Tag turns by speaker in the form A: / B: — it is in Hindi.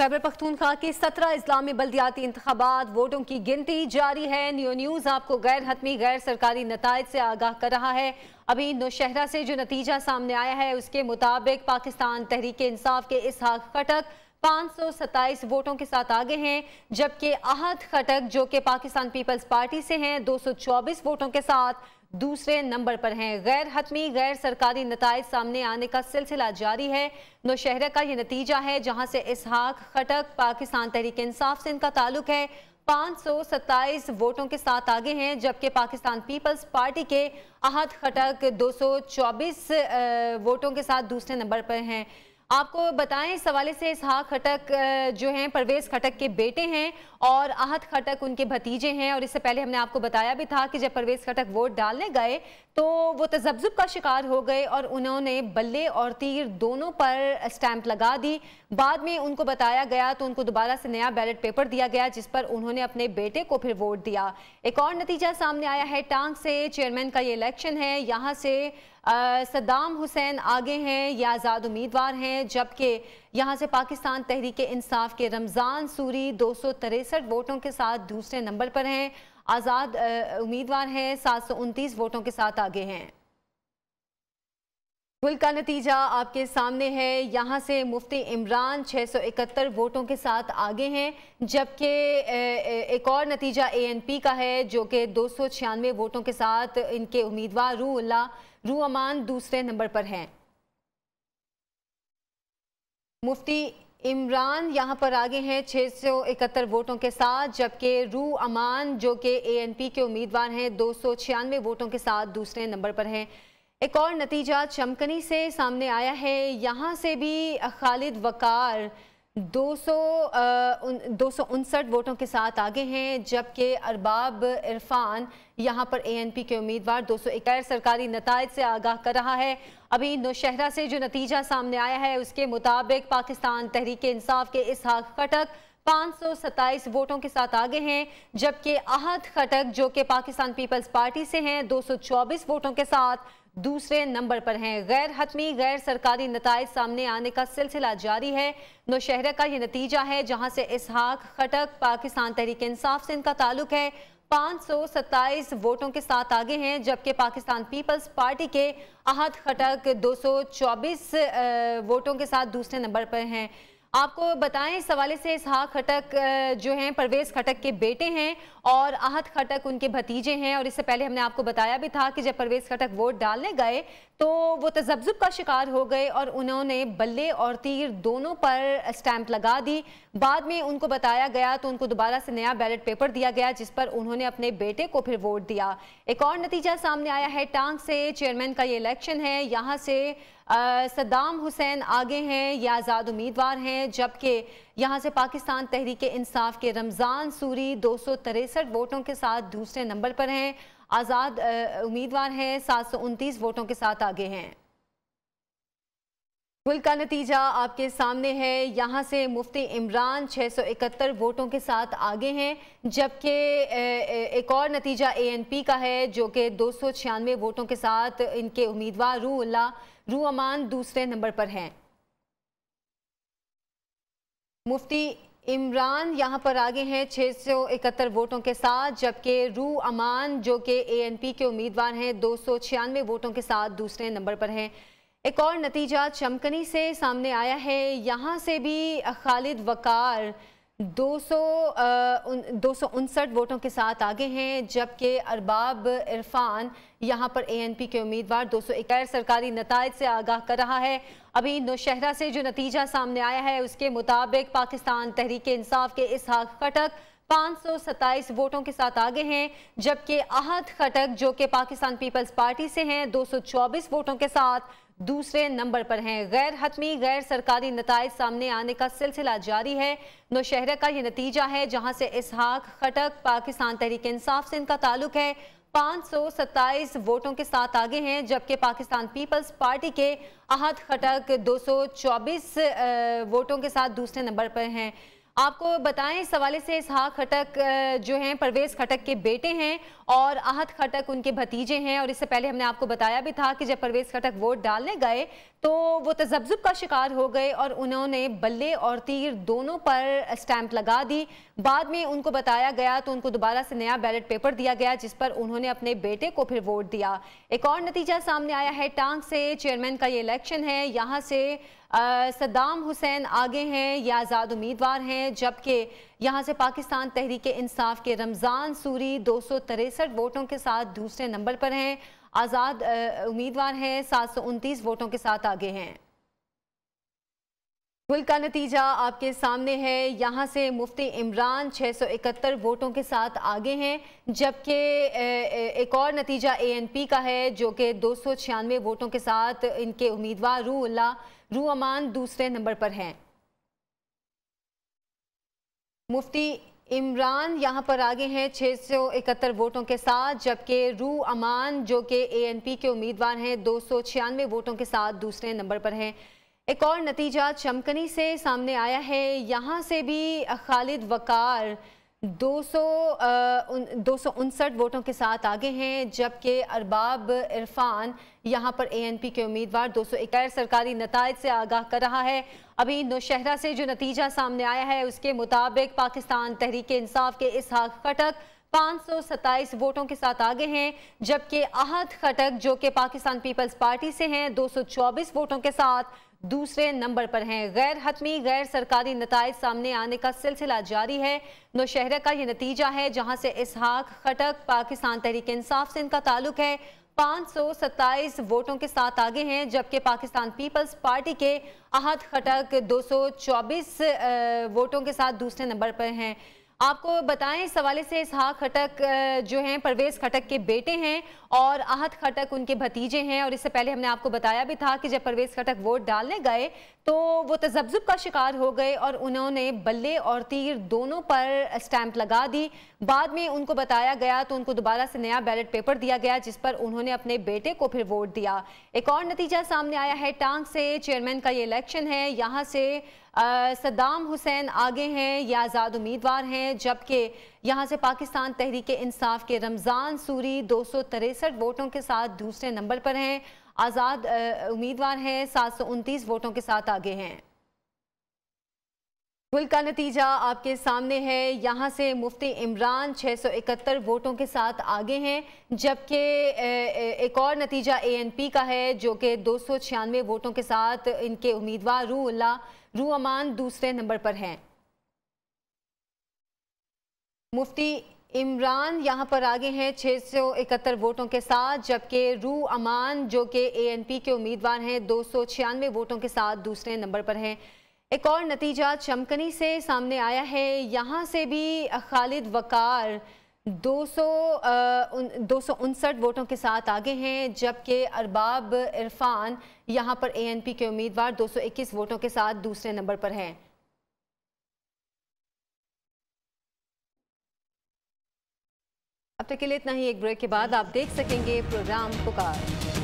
A: खैबर पख्तूनखा के सत्रह इस्लामी बलदियाती इंतबात वोटों की गिनती जारी है न्यू न्यूज़ आपको गैर हतमी गैर सरकारी नतज से आगाह कर रहा है अभी नौशहरा से जो नतीजा सामने आया है उसके मुताबिक पाकिस्तान तहरीक इंसाफ के इसहाक खटक 527 वोटों के साथ आगे हैं जबकि अहद खटक जो कि पाकिस्तान पीपल्स पार्टी से हैं चौबीस वोटों के साथ दूसरे नंबर पर हैं गैर हतमी गैर सरकारी नतज सामने आने का सिलसिला जारी है नौशहरा का ये नतीजा है जहां से इसहाक खटक पाकिस्तान तहरीक इंसाफ से इनका ताल्लुक है पाँच सौ सत्ताईस वोटों के साथ आगे हैं जबकि पाकिस्तान पीपल्स पार्टी के अहद खटक दो सौ चौबीस वोटों के साथ दूसरे नंबर पर हैं आपको बताएं इस हवाले से इसहाक खटक जो हैं परवेज खटक के बेटे हैं और आहत खटक उनके भतीजे हैं और इससे पहले हमने आपको बताया भी था कि जब परवेज खटक वोट डालने गए तो वो तजब्जुब का शिकार हो गए और उन्होंने बल्ले और तीर दोनों पर स्टैंप लगा दी बाद में उनको बताया गया तो उनको दोबारा से नया बैलेट पेपर दिया गया जिस पर उन्होंने अपने बेटे को फिर वोट दिया एक और नतीजा सामने आया है टांग से चेयरमैन का ये इलेक्शन है यहाँ से सदाम हुसैन आगे हैं या आज़ाद उम्मीदवार हैं जबकि यहाँ से पाकिस्तान तहरीक इंसाफ के रमज़ान सूरी दो वोटों के साथ दूसरे नंबर पर हैं आज़ाद उम्मीदवार हैं सात वोटों के साथ आगे हैं कुल का नतीजा आपके सामने है यहाँ से मुफ्ती इमरान 671 वोटों के साथ आगे हैं जबकि एक और नतीजा एएनपी का है जो कि दो वोटों के साथ इनके उम्मीदवार रूल्ला रू अमान दूसरे नंबर पर हैं मुफ्ती इमरान यहाँ पर आगे हैं 671 वोटों के साथ जबकि रू अमान जो कि एएनपी के उम्मीदवार हैं दो वोटों के साथ दूसरे नंबर पर हैं एक और नतीजा चमकनी से सामने आया है यहाँ से भी खालिद वकार दो सौ उनसठ वोटों के साथ आगे हैं जबकि अरबाब इरफान यहाँ पर एएनपी के उम्मीदवार दो सौ गैर सरकारी नतज से आगाह कर रहा है अभी नौशहरा से जो नतीजा सामने आया है उसके मुताबिक पाकिस्तान तहरीक इंसाफ के इसहाक खटक पाँच सौ सत्ताईस वोटों के साथ आगे हैं जबकि अहद खटक जो कि पाकिस्तान पीपल्स पार्टी से हैं दो सौ चौबीस वोटों के साथ दूसरे नंबर पर हैं गैर हतमी गैर सरकारी नतज सामने आने का सिलसिला जारी है नौशहरा का ये नतीजा है जहां से इसहाक खटक पाकिस्तान तहरीक इंसाफ से इनका ताल्लुक है पाँच सौ सत्ताईस वोटों के साथ आगे हैं जबकि पाकिस्तान पीपल्स पार्टी के अहद खटक दो सौ चौबीस वोटों के साथ दूसरे नंबर पर हैं आपको बताएं इस हवाले से इसहा खटक जो हैं परवेज खटक के बेटे हैं और आहत खटक उनके भतीजे हैं और इससे पहले हमने आपको बताया भी था कि जब परवेज खटक वोट डालने गए तो वो तजब्जुब का शिकार हो गए और उन्होंने बल्ले और तीर दोनों पर स्टैंप लगा दी बाद में उनको बताया गया तो उनको दोबारा से नया बैलेट पेपर दिया गया जिस पर उन्होंने अपने बेटे को फिर वोट दिया एक और नतीजा सामने आया है टांग से चेयरमैन का ये इलेक्शन है यहाँ से सद्दाम हुसैन आगे हैं या आज़ाद उम्मीदवार हैं जबकि यहाँ से पाकिस्तान तहरीक इंसाफ के रमज़ान सूरी दो सौ तिरसठ वोटों के साथ दूसरे नंबर पर हैं आज़ाद उम्मीदवार हैं सात सौ उनतीस वोटों के साथ आगे हैं मुल्क का नतीजा आपके सामने है यहाँ से मुफ्ती इमरान 671 वोटों के साथ आगे हैं जबकि एक और नतीजा एएनपी का है जो कि दो सौ वोटों के साथ इनके उम्मीदवार रू उल्ला रू अमान दूसरे नंबर पर हैं मुफ्ती इमरान यहाँ पर आगे हैं 671 वोटों के साथ जबकि रू अमान जो कि एएनपी के उम्मीदवार हैं दो वोटों के साथ दूसरे नंबर पर हैं एक और नतीजा चमकनी से सामने आया है यहाँ से भी खालिद वकार दो सौ दो वोटों के साथ आगे हैं जबकि अरबाब इरफान यहाँ पर एएनपी के उम्मीदवार दो सौ गैर सरकारी नतज से आगाह कर रहा है अभी नौशहरा से जो नतीजा सामने आया है उसके मुताबिक पाकिस्तान तहरीक इंसाफ के इसहाक खटक 527 वोटों के साथ आगे हैं जबकि अहद खटक जो कि पाकिस्तान पीपल्स पार्टी से हैं चौबीस वोटों के साथ दूसरे नंबर पर हैं गैर हतमी गैर सरकारी नतज सामने आने का सिलसिला जारी है नौशहरा का ये नतीजा है जहां से इसहाक खटक पाकिस्तान तहरीक इंसाफ से इनका ताल्लुक है पाँच सौ सत्ताईस वोटों के साथ आगे हैं जबकि पाकिस्तान पीपल्स पार्टी के अहद खटक दो सौ चौबीस वोटों के साथ दूसरे नंबर पर हैं आपको बताएं इस हवाले से इसहाक खटक जो हैं परवेज खटक के बेटे हैं और आहत खटक उनके भतीजे हैं और इससे पहले हमने आपको बताया भी था कि जब परवेज खटक वोट डालने गए तो वो तजब्जुब का शिकार हो गए और उन्होंने बल्ले और तीर दोनों पर स्टैंप लगा दी बाद में उनको बताया गया तो उनको दोबारा से नया बैलेट पेपर दिया गया जिस पर उन्होंने अपने बेटे को फिर वोट दिया एक और नतीजा सामने आया है टांग से चेयरमैन का ये इलेक्शन है यहाँ से सद्दाम हुसैन आगे हैं या आज़ाद उम्मीदवार हैं जबकि यहाँ से पाकिस्तान तहरीक इंसाफ के रमज़ान सूरी दो सौ तिरसठ वोटों के साथ दूसरे नंबर पर हैं आज़ाद उम्मीदवार हैं सात सौ उनतीस वोटों के साथ आगे हैं कुल का नतीजा आपके सामने है यहाँ से मुफ्ती इमरान 671 वोटों के साथ आगे हैं जबकि एक और नतीजा एएनपी का है जो कि दो वोटों के साथ इनके उम्मीदवार रू उल्ला रू अमान दूसरे नंबर पर हैं मुफ्ती इमरान यहाँ पर आगे हैं 671 वोटों के साथ जबकि रू अमान जो कि एएनपी के उम्मीदवार हैं दो वोटों के साथ दूसरे नंबर पर हैं एक और नतीजा चमकनी से सामने आया है यहाँ से भी खालिद वकार दो सौ वोटों के साथ आगे हैं जबकि अरबाब इरफान यहाँ पर एएनपी के उम्मीदवार दो सौ इकहर सरकारी नतज से आगाह कर रहा है अभी नौशहरा से जो नतीजा सामने आया है उसके मुताबिक पाकिस्तान तहरीक इंसाफ के इसहाक खटक 527 वोटों के साथ आगे हैं जबकि अहद खटक जो कि पाकिस्तान पीपल्स पार्टी से हैं 224 वोटों के साथ दूसरे नंबर पर हैं गैर हतमी गैर सरकारी नतज सामने आने का सिलसिला जारी है नौशहरा का ये नतीजा है जहां से इसहाक खटक पाकिस्तान तहरीक इंसाफ से इनका ताल्लुक है पाँच सौ सत्ताईस वोटों के साथ आगे हैं जबकि पाकिस्तान पीपल्स पार्टी के अहद खटक दो सौ चौबीस वोटों के साथ दूसरे नंबर पर हैं आपको बताएं इस हवाले से इसहाक खटक जो हैं परवेज खटक के बेटे हैं और आहत खटक उनके भतीजे हैं और इससे पहले हमने आपको बताया भी था कि जब परवेज खटक वोट डालने गए तो वो तजब्जुब का शिकार हो गए और उन्होंने बल्ले और तीर दोनों पर स्टैंप लगा दी बाद में उनको बताया गया तो उनको दोबारा से नया बैलेट पेपर दिया गया जिस पर उन्होंने अपने बेटे को फिर वोट दिया एक और नतीजा सामने आया है टांग से चेयरमैन का ये इलेक्शन है यहाँ से सद्दाम हुसैन आगे हैं या आज़ाद उम्मीदवार हैं जबकि यहाँ से पाकिस्तान तहरीक इंसाफ के रमज़ान सूरी दो सौ तिरसठ वोटों के साथ दूसरे नंबर पर हैं आज़ाद उम्मीदवार हैं सात सौ उनतीस वोटों के साथ आगे हैं मुल्क का नतीजा आपके सामने है यहाँ से मुफ्ती इमरान 671 वोटों के साथ आगे हैं जबकि एक और नतीजा एएनपी का है जो कि दो वोटों के साथ इनके उम्मीदवार रूल्ला रू अमान दूसरे नंबर पर हैं मुफ्ती इमरान यहां पर आगे हैं 671 वोटों के साथ जबकि रू अमान जो कि एएनपी के उम्मीदवार हैं दो सौ वोटों के साथ दूसरे नंबर पर हैं एक और नतीजा चमकनी से सामने आया है यहां से भी खालिद वकार दो सौ उनसठ वोटों के साथ आगे हैं जबकि अरबाब इरफान यहाँ पर एएनपी के उम्मीदवार 221 वोटों के साथ दूसरे नंबर पर हैं अब तक के लिए इतना ही एक ब्रेक के बाद आप देख सकेंगे प्रोग्राम पुकार